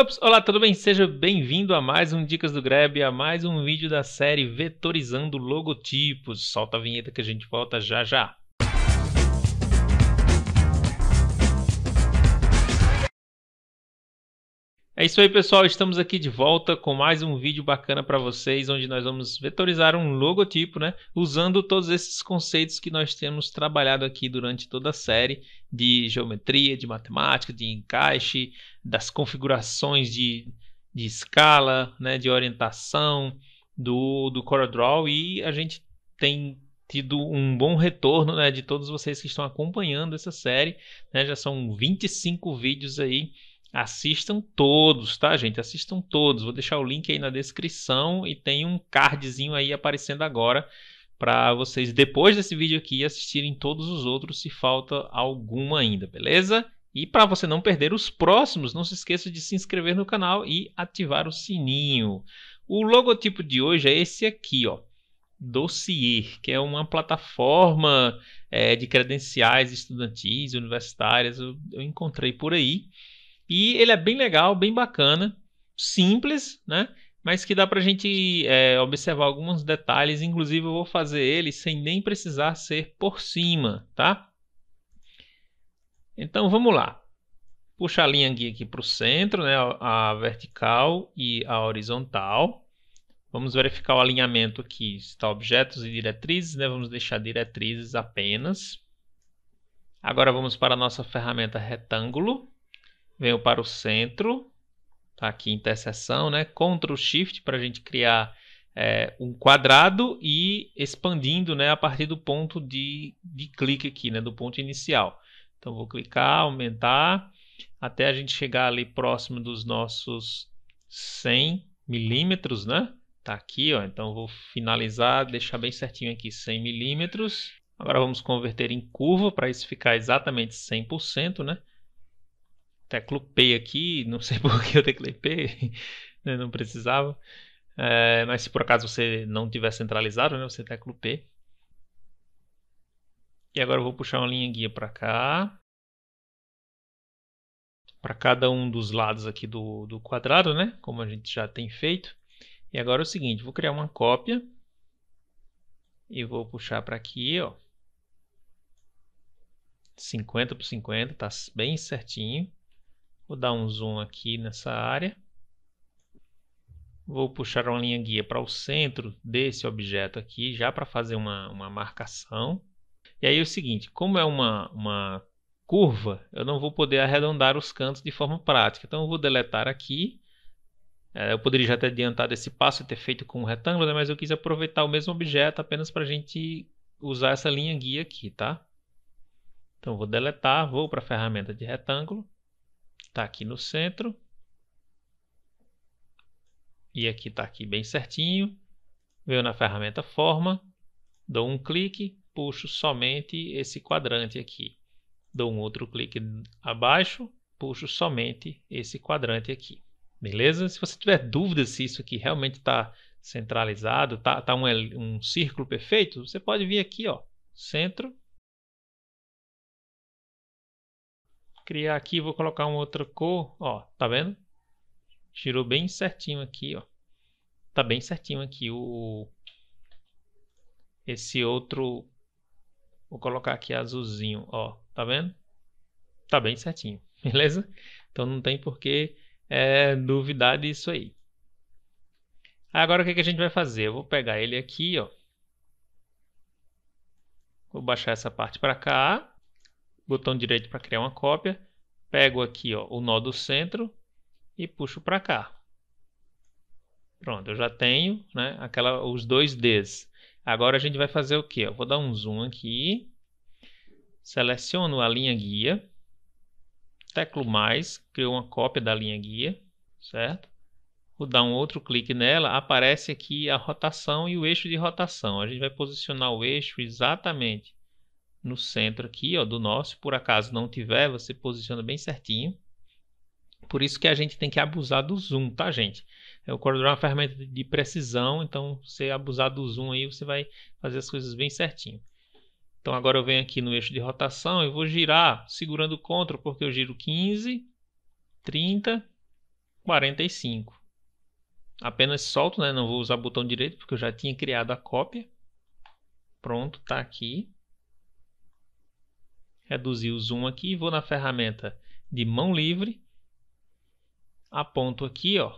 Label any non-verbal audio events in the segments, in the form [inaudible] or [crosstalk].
Ops, olá, tudo bem? Seja bem-vindo a mais um Dicas do Grab, a mais um vídeo da série Vetorizando Logotipos. Solta a vinheta que a gente volta já já. É isso aí, pessoal. Estamos aqui de volta com mais um vídeo bacana para vocês, onde nós vamos vetorizar um logotipo, né? Usando todos esses conceitos que nós temos trabalhado aqui durante toda a série de geometria, de matemática, de encaixe, das configurações de, de escala, né? De orientação do, do CorelDRAW e a gente tem tido um bom retorno né, de todos vocês que estão acompanhando essa série. Né? Já são 25 vídeos aí Assistam todos, tá, gente? Assistam todos. Vou deixar o link aí na descrição e tem um cardzinho aí aparecendo agora para vocês, depois desse vídeo aqui, assistirem todos os outros se falta alguma ainda, beleza? E para você não perder os próximos, não se esqueça de se inscrever no canal e ativar o sininho. O logotipo de hoje é esse aqui, ó. Dossier, que é uma plataforma é, de credenciais estudantis, universitárias, eu, eu encontrei por aí. E ele é bem legal, bem bacana, simples, né? Mas que dá para a gente é, observar alguns detalhes. Inclusive, eu vou fazer ele sem nem precisar ser por cima, tá? Então, vamos lá. Puxa a linha guia aqui para o centro, né? A vertical e a horizontal. Vamos verificar o alinhamento aqui. Está objetos e diretrizes, né? Vamos deixar diretrizes apenas. Agora vamos para a nossa ferramenta retângulo venho para o centro, tá aqui interseção, né? Ctrl Shift para a gente criar é, um quadrado e expandindo né, a partir do ponto de, de clique aqui, né, do ponto inicial. Então vou clicar, aumentar, até a gente chegar ali próximo dos nossos 100 milímetros, né? Tá aqui, ó. Então vou finalizar, deixar bem certinho aqui 100 milímetros. Agora vamos converter em curva para isso ficar exatamente 100%, né? teclo P aqui, não sei [laughs] por que eu teclei P, né? não precisava. É, mas se por acaso você não tiver centralizado, né? você teclo P. E agora eu vou puxar uma linha guia para cá. Para cada um dos lados aqui do, do quadrado, né? Como a gente já tem feito. E agora é o seguinte, vou criar uma cópia. E vou puxar para aqui, ó. 50 por 50, tá bem certinho. Vou dar um zoom aqui nessa área. Vou puxar uma linha guia para o centro desse objeto aqui, já para fazer uma, uma marcação. E aí é o seguinte, como é uma, uma curva, eu não vou poder arredondar os cantos de forma prática. Então eu vou deletar aqui. É, eu poderia já ter adiantado esse passo e ter feito com um retângulo, né? mas eu quis aproveitar o mesmo objeto apenas para a gente usar essa linha guia aqui, tá? Então vou deletar, vou para a ferramenta de retângulo está aqui no centro. E aqui está aqui bem certinho. Venho na ferramenta forma, dou um clique, puxo somente esse quadrante aqui. Dou um outro clique abaixo, puxo somente esse quadrante aqui. Beleza? Se você tiver dúvida se isso aqui realmente está centralizado, está tá um, um círculo perfeito, você pode vir aqui, ó, centro, criar aqui, vou colocar uma outra cor, ó, tá vendo? Girou bem certinho aqui, ó. Tá bem certinho aqui o esse outro Vou colocar aqui azulzinho, ó, tá vendo? Tá bem certinho, [laughs] beleza? Então não tem por que é, duvidar disso aí. Agora o que, que a gente vai fazer? Eu vou pegar ele aqui, ó. Vou baixar essa parte para cá botão direito para criar uma cópia, pego aqui ó, o nó do centro e puxo para cá. Pronto, eu já tenho né, aquela, os dois Ds. Agora a gente vai fazer o quê? Eu vou dar um zoom aqui, seleciono a linha guia, teclo mais, crio uma cópia da linha guia, certo? Vou dar um outro clique nela, aparece aqui a rotação e o eixo de rotação. A gente vai posicionar o eixo exatamente no centro aqui, ó, do nosso. Por acaso não tiver, você posiciona bem certinho. Por isso que a gente tem que abusar do zoom, tá, gente? É, o Corel é uma ferramenta de precisão, então você abusar do zoom aí, você vai fazer as coisas bem certinho. Então agora eu venho aqui no eixo de rotação e vou girar segurando o CTRL, porque eu giro 15, 30, 45. Apenas solto, né? não vou usar o botão direito, porque eu já tinha criado a cópia. Pronto, está aqui reduzir o zoom aqui, vou na ferramenta de mão livre, aponto aqui, ó,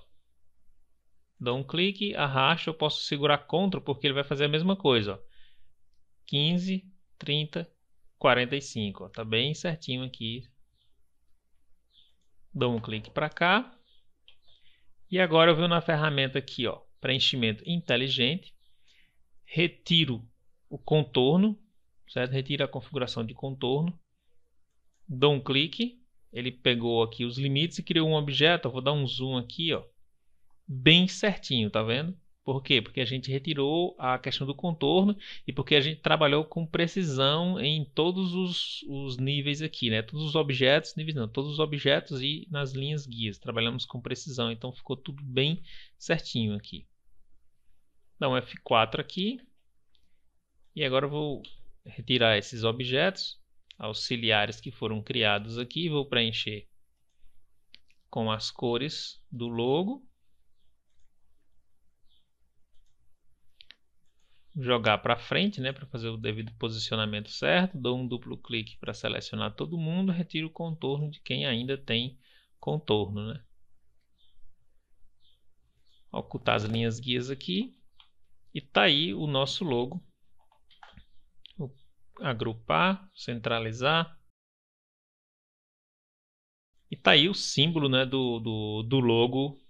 dou um clique, arrasto, eu posso segurar CTRL porque ele vai fazer a mesma coisa, ó, 15, 30, 45, ó, tá bem certinho aqui. Dou um clique para cá. E agora eu venho na ferramenta aqui, ó, preenchimento inteligente, retiro o contorno, certo? Retiro a configuração de contorno dou um clique, ele pegou aqui os limites e criou um objeto, eu vou dar um zoom aqui, ó, bem certinho, tá vendo? Por quê? Porque a gente retirou a questão do contorno e porque a gente trabalhou com precisão em todos os, os níveis aqui, né? Todos os objetos, níveis não, todos os objetos e nas linhas guias. Trabalhamos com precisão, então ficou tudo bem certinho aqui. Dá um F4 aqui. E agora eu vou retirar esses objetos auxiliares que foram criados aqui. Vou preencher com as cores do logo. Jogar para frente, né, para fazer o devido posicionamento certo. Dou um duplo clique para selecionar todo mundo. Retiro o contorno de quem ainda tem contorno. Né? Ocultar as linhas guias aqui. E tá aí o nosso logo agrupar, centralizar. E tá aí o símbolo né, do, do, do logo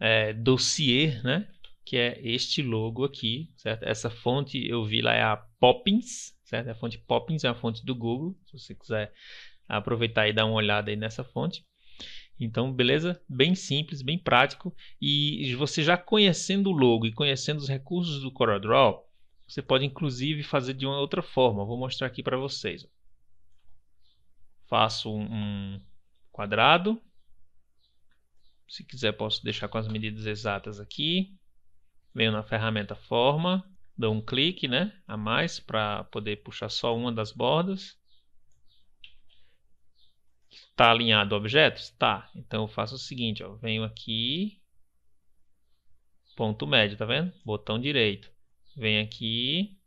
é, dossier, né, que é este logo aqui. Certo? Essa fonte eu vi lá é a Poppins, certo? É a fonte Poppins é a fonte do Google, se você quiser aproveitar e dar uma olhada aí nessa fonte. Então, beleza? Bem simples, bem prático. E você já conhecendo o logo e conhecendo os recursos do CorelDRAW, você pode inclusive fazer de uma outra forma. Vou mostrar aqui para vocês. Faço um quadrado. Se quiser posso deixar com as medidas exatas aqui. Venho na ferramenta forma, dou um clique né, a mais para poder puxar só uma das bordas. Está alinhado o objeto? Está. Então eu faço o seguinte, ó, venho aqui, ponto médio, tá vendo? Botão direito. Vem aqui.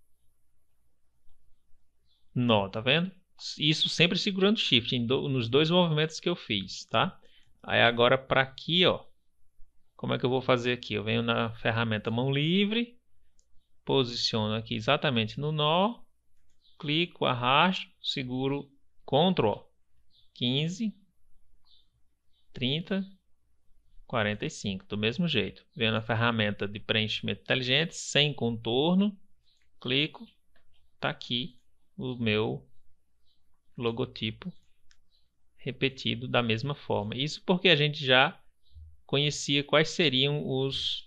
Nó, tá vendo? Isso sempre segurando shift do, nos dois movimentos que eu fiz, tá? Aí agora para aqui, ó. Como é que eu vou fazer aqui? Eu venho na ferramenta mão livre, posiciono aqui exatamente no nó, clico, arrasto, seguro Ctrl, 15, 30, 45, do mesmo jeito. Venho na ferramenta de preenchimento inteligente, sem contorno, clico, está aqui o meu logotipo repetido da mesma forma. Isso porque a gente já conhecia quais seriam os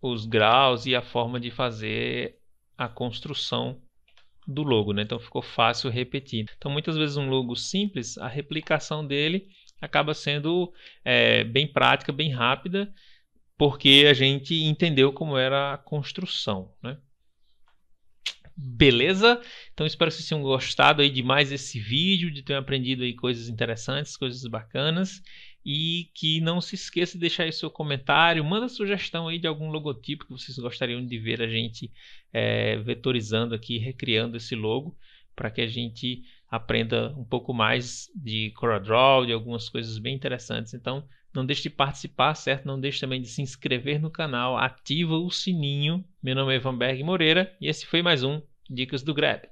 os graus e a forma de fazer a construção do logo, né? então ficou fácil repetir. Então, muitas vezes, um logo simples, a replicação dele acaba sendo é, bem prática, bem rápida, porque a gente entendeu como era a construção. Né? Beleza? Então espero que vocês tenham gostado aí de mais esse vídeo, de ter aprendido aí coisas interessantes, coisas bacanas e que não se esqueça de deixar aí seu comentário, manda sugestão aí de algum logotipo que vocês gostariam de ver a gente é, vetorizando aqui, recriando esse logo, para que a gente aprenda um pouco mais de CorelDRAW, de algumas coisas bem interessantes. Então, não deixe de participar, certo? Não deixe também de se inscrever no canal, ativa o sininho. Meu nome é Ivanberg Moreira e esse foi mais um Dicas do Grab.